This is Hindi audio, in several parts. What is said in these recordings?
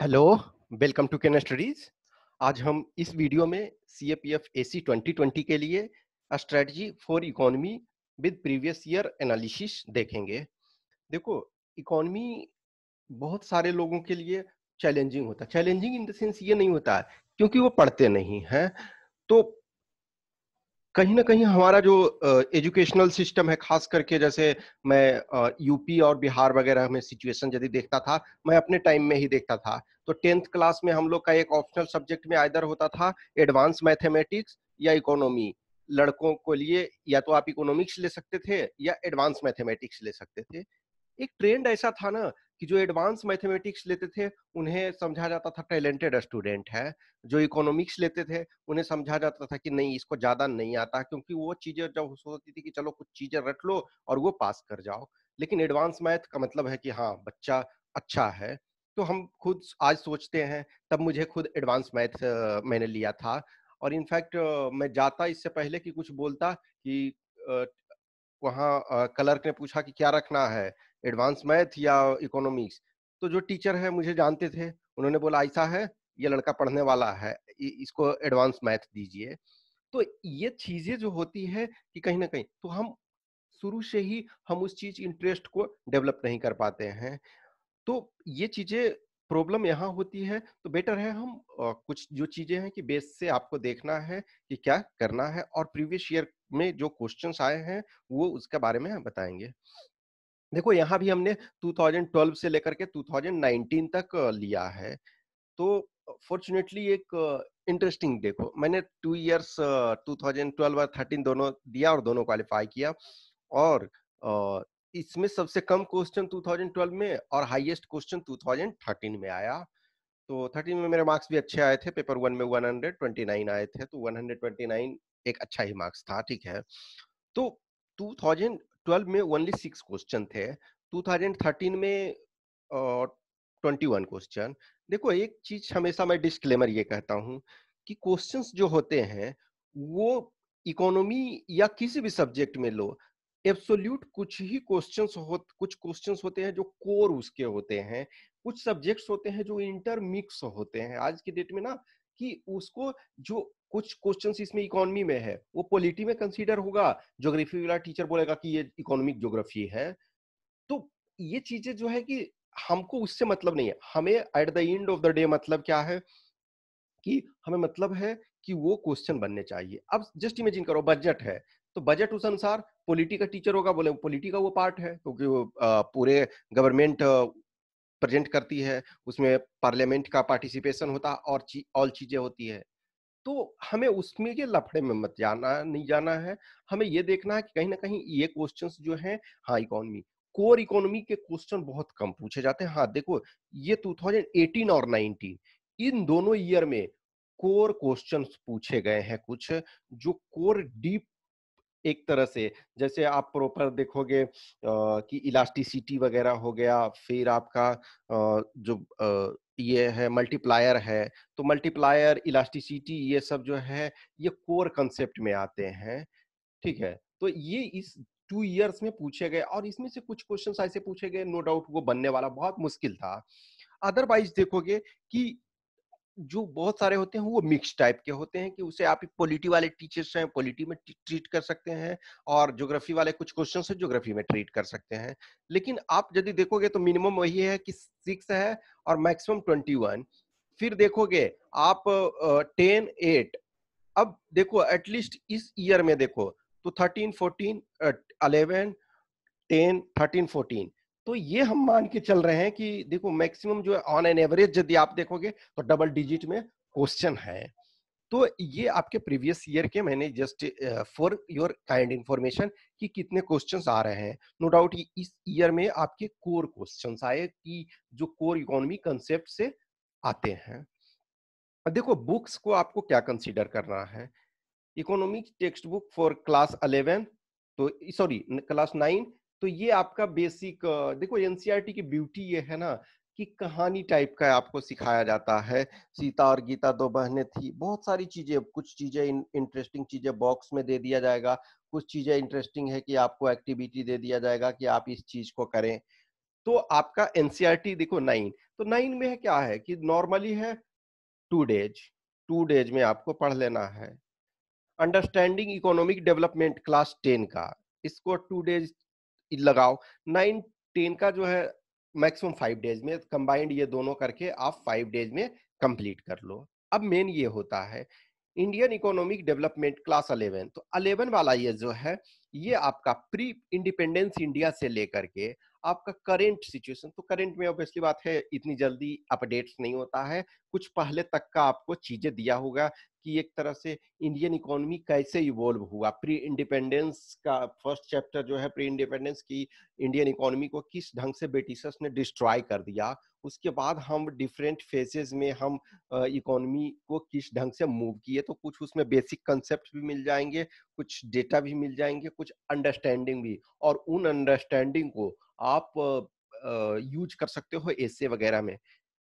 hello welcome to Ken Studies आज हम इस वीडियो में C A P F A C twenty twenty के लिए strategy for economy with previous year analysis देखेंगे देखो इकोनॉमी बहुत सारे लोगों के लिए चैलेंजिंग होता है चैलेंजिंग इन द सेंस ये नहीं होता है क्योंकि वो पढ़ते नहीं हैं तो कहीं ना कहीं हमारा जो एजुकेशनल सिस्टम है खास करके जैसे मैं यूपी और बिहार वगैरह में सिचुएशन यदि देखता था मैं अपने टाइम में ही देखता था तो टेंथ क्लास में हम लोग का एक ऑप्शनल सब्जेक्ट में आयदर होता था एडवांस मैथमेटिक्स या इकोनॉमी लड़कों को लिए या तो आप इकोनॉमिक्स ले सकते थे या एडवांस मैथमेटिक्स ले सकते थे एक ट्रेंड ऐसा था ना कि जो एडवांस मैथमेटिक्स लेते थे उन्हें समझा जाता था टैलेंटेड स्टूडेंट है जो इकोनॉमिक्स लेते थे उन्हें समझा जाता था कि नहीं इसको ज़्यादा नहीं आता क्योंकि वो चीज़ें जब सोचती थी कि चलो कुछ चीज़ें रट लो और वो पास कर जाओ लेकिन एडवांस मैथ का मतलब है कि हाँ बच्चा अच्छा है तो हम खुद आज सोचते हैं तब मुझे खुद एडवांस मैथ मैंने लिया था और इनफैक्ट मैं जाता इससे पहले कि कुछ बोलता कि वहाँ क्लर्क ने पूछा कि क्या रखना है एडवांस मैथ या इकोनॉमिक्स तो जो टीचर है मुझे जानते थे उन्होंने बोला ऐसा है ये लड़का पढ़ने वाला है इसको एडवांस मैथ दीजिए तो ये चीजें जो होती है कि कहीं ना कहीं तो हम शुरू से ही हम उस चीज इंटरेस्ट को डेवलप नहीं कर पाते हैं तो ये चीजें प्रॉब्लम यहाँ होती है तो बेटर है हम कुछ जो चीजें हैं कि बेस से आपको देखना है कि क्या करना है और प्रीवियस ईयर में जो क्वेश्चंस आए हैं वो उसके बारे में हम बताएंगे देखो यहाँ भी हमने 2012 से लेकर के 2019 तक लिया है तो फॉर्चुनेटली एक इंटरेस्टिंग देखो मैंने टू इयर्स 2012 और 13 दोनों दिया और दोनों क्वालिफाई किया और इसमें सबसे कम क्वेश्चन 2012 में और हाईएस्ट क्वेश्चन 2013 में आया तो 13 में मेरे मार्क्स भी अच्छे आए थे पेपर वन में 129 आए थे तो 129 एक अच्छा ही मार्क्स था ठीक है तो 2000 2012 में ओनली सिक्स क्वेश्चन थे 2013 में ट्वेंटी वन क्वेश्चन देखो एक चीज हमेशा मैं डिस्क्लेमर ये कहता हूँ कि क्वेश्चन जो होते हैं वो इकोनॉमी या किसी भी सब्जेक्ट में लो एब्सोल्यूट कुछ ही क्वेश्चंस हो कुछ क्वेश्चंस होते हैं जो कोर उसके होते हैं कुछ सब्जेक्ट्स होते हैं जो इंटरमिक्स होते हैं आज की डेट में ना कि उसको जो कुछ क्वेश्चन इसमें इकोनॉमी में है वो पॉलिटी में कंसीडर होगा ज्योग्राफी वाला टीचर बोलेगा कि ये इकोनॉमिक ज्योग्राफी है तो ये चीजें जो है कि हमको उससे मतलब नहीं है हमें at the end of the day मतलब क्या है कि हमें मतलब है कि वो क्वेश्चन बनने चाहिए अब जस्ट इमेजिन करो बजट है तो बजट उस अनुसार पॉलिटी का टीचर होगा बोले पॉलिटी का वो पार्ट है क्योंकि तो वो पूरे गवर्नमेंट प्रेजेंट करती है उसमें पार्लियामेंट का पार्टिसिपेशन होता और ऑल और चीजें होती है तो हमें उसमें के लफड़े में मत जाना नहीं जाना है हमें ये देखना है कि कहीं ना कहीं ये क्वेश्चंस जो हैं हाँ इकोनॉमी कोर इकोनॉमी के क्वेश्चन बहुत कम पूछे जाते हैं हाँ देखो ये 2018 और 19 इन दोनों ईयर में कोर क्वेश्चंस पूछे गए हैं कुछ जो कोर डीप एक तरह से जैसे आप प्रॉपर देखोगे कि इलास्टिसिटी वगैरह हो गया फिर आपका आ, जो ये है मल्टीप्लायर है तो मल्टीप्लायर इलास्टिसिटी ये सब जो है ये कोर कंसेप्ट में आते हैं ठीक है तो ये इस टू इयर्स में पूछे गए और इसमें से कुछ क्वेश्चन ऐसे पूछे गए नो डाउट वो बनने वाला बहुत मुश्किल था अदरवाइज देखोगे कि जो बहुत सारे होते हैं वो मिक्स टाइप के होते हैं कि उसे आप पॉलिटी वाले टीचर्स हैं पॉलिटी में ट्रीट कर सकते हैं और ज्योग्राफी वाले कुछ क्वेश्चन है ज्योग्राफी में ट्रीट कर सकते हैं लेकिन आप यदि देखोगे तो मिनिमम वही है कि सिक्स है और मैक्सिमम ट्वेंटी वन फिर देखोगे आप टेन एट अब देखो एटलीस्ट इस ईयर में देखो तो thirteen fourteen eleven ten thirteen fourteen तो ये हम मान के चल रहे हैं कि देखो मैक्सिमम जो ऑन एन एवरेज यदि आप देखोगे तो डबल डिजिट में क्वेश्चन है तो ये आपके प्रीवियस ईयर के मैंने just for your kind information कि कितने क्वेश्चंस आ रहे हैं नो डाउट इस ईयर में आपके कोर क्वेश्चंस आए कि जो कोर इकोनॉमी कंसेप्ट से आते हैं देखो बुक्स को आपको क्या कंसीडर करना है economic text book for class eleven तो सॉरी क्लास नाइन तो ये आपका बेसिक देखो एनसीईआरटी की ब्यूटी ये है ना कि कहानी टाइप का आपको सिखाया जाता है सीता और गीता दो बहनें थी बहुत सारी चीजें कुछ चीजें इंटरेस्टिंग चीजें बॉक्स में दे दिया जाएगा कुछ चीजें इंटरेस्टिंग है कि आपको एक्टिविटी दे दिया जाएगा कि आप इस चीज को करें तो आपका एनसीआरटी देखो नाइन तो नाइन में है क्या है कि नॉर्मली है टू डेज टू डेज में आपको पढ़ लेना है understanding economic development class ten का इसको टू डेज लगाओ नाइन टेन का जो है मैक्सिमम फाइव डेज में कंबाइंड ये दोनों करके आप फाइव डेज में कंप्लीट कर लो अब मेन ये होता है Indian economic development class eleven तो अलेवन वाला ये जो है ये आपका प्री इंडिपेंडेंस इंडिया से लेकर के आपका करेंट सिचुएशन तो करेंट में ऑब्वियसली बात है इतनी जल्दी अपडेट्स नहीं होता है कुछ पहले तक का आपको चीजें दिया होगा कि एक तरह से इंडियन इकोनॉमी कैसे इवोल्व हुआ प्री इंडिपेंडेंस का फर्स्ट चैप्टर जो है प्री इंडिपेंडेंस की इंडियन इकोनॉमी को किस ढंग से ब्रिटिशर्स ने डिस्ट्रॉय कर दिया उसके बाद हम डिफरेंट फेजेस में हम इकोनॉमी को किस ढंग से मूव किए तो कुछ उसमें बेसिक कंसेप्ट भी मिल जाएंगे कुछ डेटा भी मिल जाएंगे कुछ अंडरस्टैंडिंग भी और उन अंडरस्टैंडिंग को आप यूज कर सकते हो ऐसे वगैरह में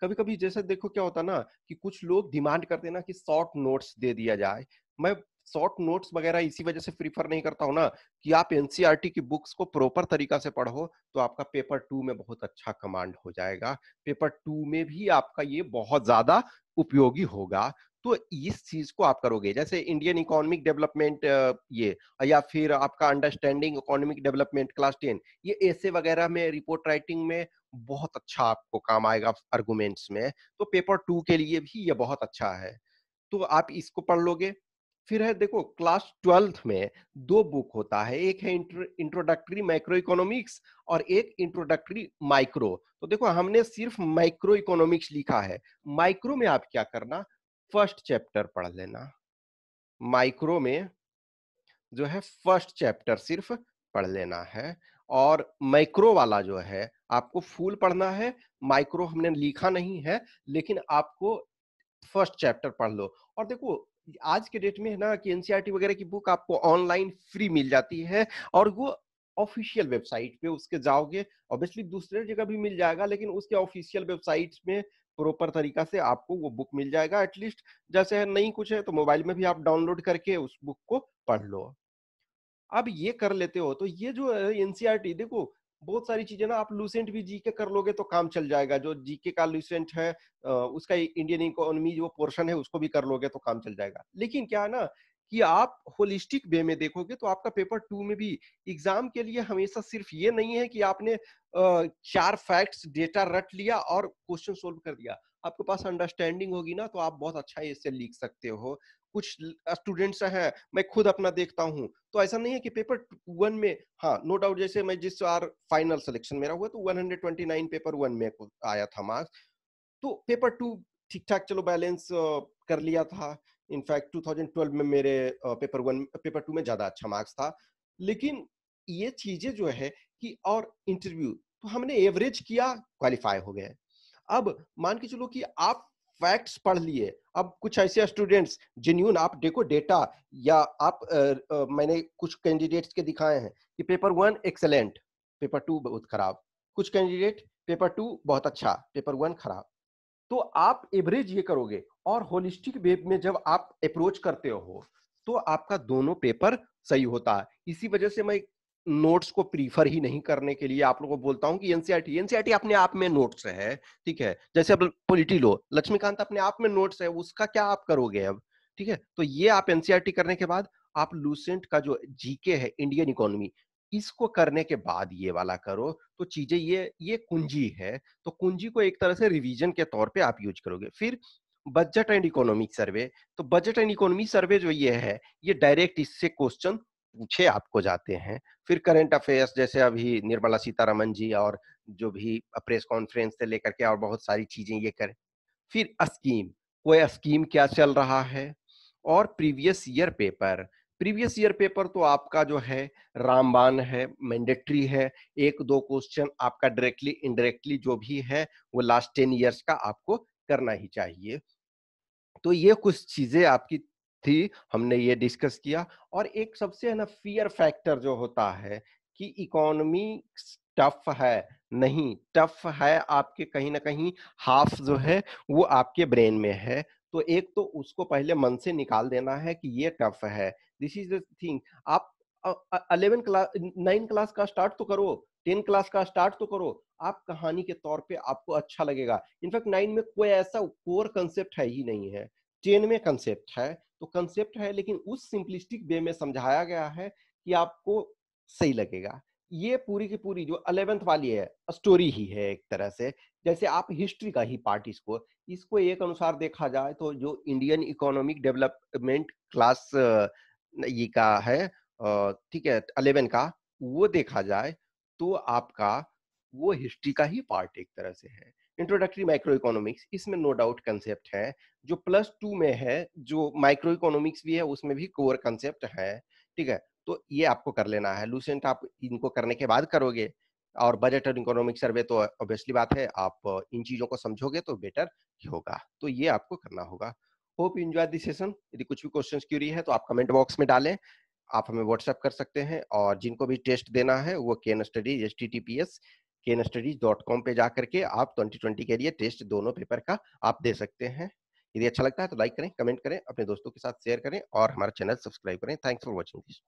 कभी कभी जैसे देखो क्या होता ना कि कुछ लोग डिमांड करते ना कि शॉर्ट नोट्स दे दिया जाए मैं शॉर्ट नोट्स वगैरह इसी वजह से प्रीफर नहीं करता हूँ ना कि आप एनसीईआरटी की बुक्स को प्रॉपर तरीका से पढ़ो तो आपका पेपर टू में बहुत अच्छा कमांड हो जाएगा पेपर टू में भी आपका ये बहुत ज्यादा उपयोगी होगा तो इस चीज को आप करोगे जैसे इंडियन इकोनॉमिक डेवलपमेंट ये या फिर आपका understanding economic development class ten ये ऐसे वगैरह में रिपोर्ट राइटिंग में बहुत अच्छा आपको काम आएगा आर्गूमेंट्स में तो पेपर टू के लिए भी ये बहुत अच्छा है तो आप इसको पढ़ लोगे फिर है देखो क्लास ट्वेल्थ में दो बुक होता है एक है इंट्रोडक्टरी माइक्रो इकोनॉमिक्स और एक इंट्रोडक्टरी माइक्रो तो देखो हमने सिर्फ माइक्रो इकोनॉमिक्स लिखा है माइक्रो में आप क्या करना फर्स्ट चैप्टर पढ़ लेना माइक्रो में जो है फर्स्ट चैप्टर सिर्फ पढ़ लेना है और माइक्रो वाला जो है आपको फूल पढ़ना है माइक्रो हमने लिखा नहीं है लेकिन आपको फर्स्ट चैप्टर पढ़ लो और देखो आज के डेट में है ना कि एनसीईआरटी e वगैरह की बुक आपको ऑनलाइन फ्री मिल जाती है और वो ऑफिशियल वेबसाइट पे उसके जाओगे ऑब्वियसली दूसरे जगह भी मिल जाएगा लेकिन उसके ऑफिशियल वेबसाइट में प्रॉपर तरीका से आपको वो बुक मिल जाएगा एटलीस्ट जैसे नहीं कुछ है तो मोबाइल में भी आप डाउनलोड करके उस बुक को पढ़ लो अब ये कर लेते हो तो ये जो एनसीआर e देखो बहुत सारी चीजें ना आप लूसेंट भी जीके कर लोगे तो काम चल जाएगा जो जीके का लूसेंट है उसका इंडियन इकोनॉमी जो पोर्शन है उसको भी कर लोगे तो काम चल जाएगा लेकिन क्या है ना कि आप होलिस्टिक वे में देखोगे तो आपका पेपर टू में भी एग्जाम के लिए हमेशा सिर्फ ये नहीं है कि आपने चार फैक्ट्स डेटा रट लिया और क्वेश्चन सोल्व कर दिया आपके पास अंडरस्टैंडिंग होगी ना तो आप बहुत अच्छा इससे लिख सकते हो कुछ स्टूडेंट्स हैं मैं खुद अपना देखता हूँ तो ऐसा नहीं है कि पेपर वन में हाँ नो डाउट जैसे मैं जिस बार फाइनल सिलेक्शन मेरा हुआ तो 129 पेपर वन में आया था मार्क्स तो पेपर टू ठीक ठाक चलो बैलेंस कर लिया था इनफैक्ट 2012 में मेरे पेपर वन पेपर टू में ज़्यादा अच्छा मार्क्स था लेकिन ये चीज़ें जो है कि और इंटरव्यू तो हमने एवरेज किया क्वालिफाई हो गए अब मान के चलो कि आप फैक्ट्स पढ़ लिए अब कुछ ऐसे स्टूडेंट्स जिन्यून आप देखो डेटा या आप आ, आ, मैंने कुछ कैंडिडेट्स के दिखाए हैं कि paper one excellent paper two बहुत खराब कुछ कैंडिडेट पेपर टू बहुत अच्छा पेपर वन खराब तो आप एवरेज ये करोगे और होलिस्टिक वे में जब आप अप्रोच करते हो तो आपका दोनों पेपर सही होता है इसी वजह से मैं नोट्स को प्रीफर ही नहीं करने के लिए आप लोगों को बोलता हूँ कि एनसीआरटी एनसीआरटी e e अपने आप में नोट्स है ठीक है जैसे अब पोलिटी लो लक्ष्मीकांत अपने आप में नोट्स है उसका क्या आप करोगे अब ठीक है तो ये आप एनसीआरटी e करने के बाद आप लूसेंट का जो जीके है इंडियन इकोनॉमी इसको करने के बाद ये वाला करो तो चीजें ये ये कुंजी है तो कुंजी को एक तरह से रिवीजन के तौर पे आप यूज करोगे फिर बजट एंड इकोनॉमिक सर्वे तो बजट एंड इकोनॉमी सर्वे जो ये है ये डायरेक्ट इससे क्वेश्चन पूछे आपको जाते हैं फिर करंट अफेयर्स जैसे अभी निर्मला सीतारमन जी और जो भी प्रेस कॉन्फ्रेंस से लेकर के और बहुत सारी चीजें ये करें फिर स्कीम कोई स्कीम क्या चल रहा है और previous year paper previous year paper तो आपका जो है रामबान है मैंडेटरी है एक दो क्वेश्चन आपका डायरेक्टली इनडायरेक्टली जो भी है वो लास्ट टेन ईयर्स का आपको करना ही चाहिए तो ये कुछ चीजें आपकी थी हमने ये डिस्कस किया और एक सबसे है ना फियर फैक्टर जो होता है कि इकोनॉमी टफ है नहीं टफ है आपके कहीं ना कहीं हाफ जो है वो आपके ब्रेन में है तो एक तो उसको पहले मन से निकाल देना है कि ये टफ है दिस इज द थिंग आप अलेवन क्लास नाइन क्लास का स्टार्ट तो करो टेन क्लास का स्टार्ट तो करो आप कहानी के तौर पे आपको अच्छा लगेगा इनफैक्ट नाइन में कोई ऐसा कोर कंसेप्ट है ही नहीं है टेन में कंसेप्ट है तो कंसेप्ट है लेकिन उस सिंपलिस्टिक वे में समझाया गया है कि आपको सही लगेगा ये पूरी की पूरी जो अलेवेंथ वाली है स्टोरी ही है एक तरह से जैसे आप हिस्ट्री का ही पार्ट इसको इसको एक अनुसार देखा जाए तो जो इंडियन इकोनॉमिक डेवलपमेंट क्लास ये का है ठीक है अलेवन का वो देखा जाए तो आपका वो हिस्ट्री का ही पार्ट एक तरह से है इंट्रोडक्टरी माइक्रो इकोनॉमिक्स इसमें नो डाउट कंसेप्ट है जो प्लस टू में है जो माइक्रो इकोनॉमिक्स भी है उसमें भी कोर कंसेप्ट है ठीक है तो ये आपको कर लेना है लूसेंट आप इनको करने के बाद करोगे और बजट और इकोनॉमिक सर्वे तो ऑब्वियसली बात है आप इन चीजों को समझोगे तो बेटर होगा तो ये आपको करना होगा hope you enjoy this session यदि कुछ भी क्वेश्चंस क्यूरी है तो आप कमेंट बॉक्स में डालें आप हमें व्हाट्सएप कर सकते हैं और जिनको भी टेस्ट देना है वो Ken Studies H T T P S Ken Studies dot com पे जाकर के आप ट्वेंटी ट्वेंटी के लिए टेस्ट दोनों पेपर का आप दे सकते हैं यदि अच्छा लगता है तो लाइक करें कमेंट करें अपने दोस्तों के साथ शेयर करें और हमारा चैनल सब्सक्राइब करें थैंक्स फॉर वॉचिंग दिस